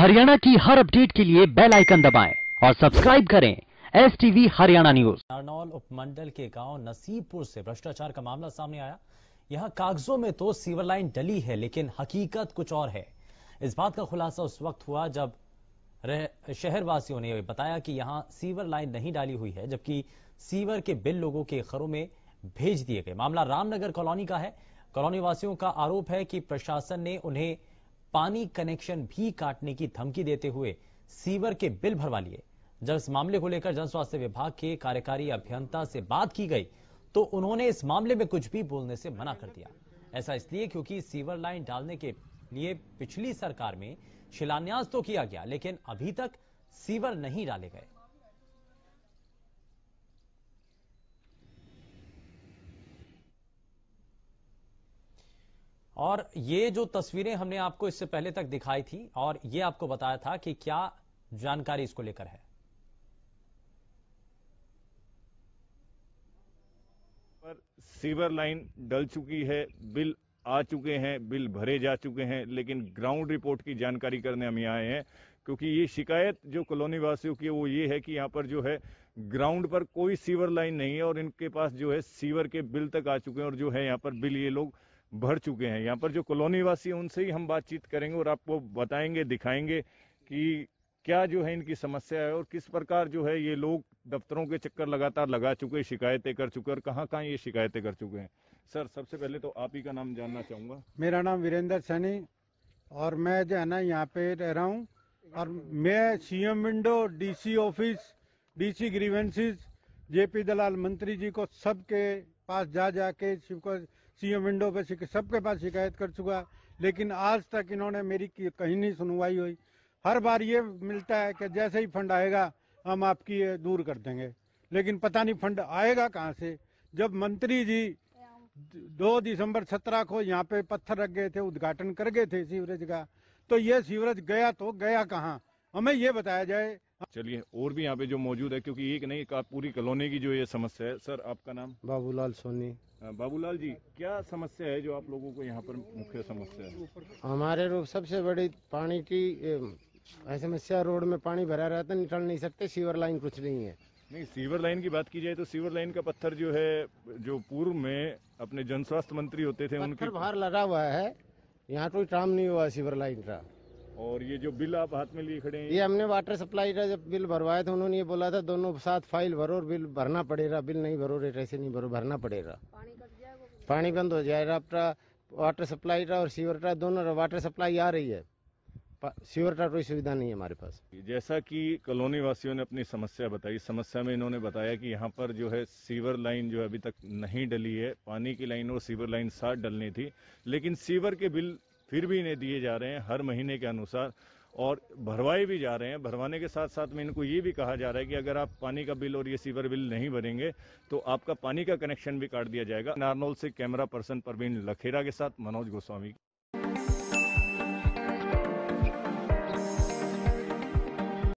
हरियाणा की हर अपडेट के लिए बेल आइकन दबाएं और सब्सक्राइब करें S TV Haryana news Narnaul उपमंडल के गांव नसीबपुर से भ्रष्टाचार का मामला सामने आया यहां कागजों में तो सीवर लाइन डली है लेकिन हकीकत कुछ और है इस बात का खुलासा उस वक्त हुआ जब शहरवासियों ने बताया कि यहां सीवर लाइन नहीं डाली हुई है जबकि सीवर के बिल लोगों के घरों में भेज दिए गए मामला रामनगर कॉलोनी का है कॉलोनी वासियों का आरोप है कि प्रशासन ने उन्हें पानी कनेक्शन भी काटने की धमकी देते हुए सीवर के बिल भरवा लिए जब इस मामले को लेकर जन स्वास्थ्य विभाग के कार्यकारी अभियंता से बात की गई तो उन्होंने इस मामले में कुछ भी बोलने से मना कर दिया ऐसा इसलिए क्योंकि सीवर लाइन डालने के लिए पिछली सरकार में शिलान्यास तो किया गया लेकिन अभी तक सीवर नहीं डाले गए और ये जो तस्वीरें हमने आपको इससे पहले तक दिखाई थी और ये आपको बताया था कि क्या जानकारी इसको लेकर है पर सीवर लाइन डल चुकी है बिल आ चुके हैं बिल भरे जा चुके हैं लेकिन ग्राउंड रिपोर्ट की जानकारी करने हम यहाँ आए हैं क्योंकि ये शिकायत जो कॉलोनी वासियों की है वो ये है कि यहाँ पर जो है ग्राउंड पर कोई सीवर लाइन नहीं है और इनके पास जो है सीवर के बिल तक आ चुके हैं और जो है यहाँ पर बिल ये लोग भर चुके हैं यहाँ पर जो कॉलोनी वासी हैं उनसे ही हम बातचीत करेंगे और आपको बताएंगे दिखाएंगे कि क्या जो है इनकी समस्या है और किस प्रकार जो है ये लोग दफ्तरों के चक्कर लगातार लगा चुके शिकायतें कर चुके और कहाँ कहाँ ये शिकायतें कर चुके हैं सर सबसे पहले तो आप ही का नाम जानना चाहूँगा मेरा नाम वीरेंद्र सैनी और मैं जो है ना यहाँ पे रह रहा हूँ और मैं CM window D office DC grievances JP Dalal मंत्री जी को सबके पास जा जाके सीएम विंडो पे सबके पास शिकायत कर चुका लेकिन आज तक इन्होंने मेरी कहीं नहीं सुनवाई हुई हर बार ये मिलता है कि जैसे ही फंड आएगा हम आपकी दूर कर देंगे लेकिन पता नहीं फंड आएगा कहाँ से जब मंत्री जी दो दिसंबर सत्रह को यहाँ पे पत्थर रख गए थे उद्घाटन कर गए थे सीवरेज का तो ये सीवरेज गया तो गया कहाँ हमें ये बताया जाए चलिए और भी यहाँ पे जो मौजूद है क्योंकि एक नहीं का पूरी कॉलोनी की जो ये समस्या है सर आपका नाम बाबूलाल सोनी हाँ, बाबूलाल जी क्या समस्या है जो आप लोगों को यहाँ पर मुख्य समस्या है हमारे सबसे बड़ी पानी की समस्या रोड में पानी भरा रहता है निकल नहीं सकते सीवर लाइन कुछ नहीं है नहीं सीवर लाइन की बात की जाए तो सीवर लाइन का पत्थर जो है जो पूर्व में अपने जन स्वास्थ्य मंत्री होते थे उनके बाहर लगा हुआ है यहाँ कोई काम नहीं हुआ सीवर लाइन का और ये जो बिल आप हाथ में लिए खड़े हैं ये हमने वाटर सप्लाई का जब बिल भरवाया था उन्होंने ये बोला था दोनों साथ फाइल भरो और बिल भरना पड़ेगा बिल नहीं भरो रेट ऐसे नहीं भरो भरना पड़ेगा पानी बंद हो जाएगा आपका वाटर सप्लाई का और सीवर का दोनों वाटर सप्लाई आ रही है सीवर का कोई सुविधा नहीं है हमारे पास जैसा कि कॉलोनी वासियों ने अपनी समस्या बताई समस्या में इन्होंने बताया कि यहाँ पर जो है सीवर लाइन जो अभी तक नहीं डली है पानी की लाइन और सीवर लाइन साथ डलनी थी लेकिन सीवर के बिल फिर भी इन्हें दिए जा रहे हैं हर महीने के अनुसार और भरवाए भी जा रहे हैं भरवाने के साथ साथ में इनको ये भी कहा जा रहा है कि अगर आप पानी का बिल और ये सीवर बिल नहीं भरेंगे तो आपका पानी का कनेक्शन भी काट दिया जाएगा नारनौल से कैमरा पर्सन परवीन लखेरा के साथ मनोज गोस्वामी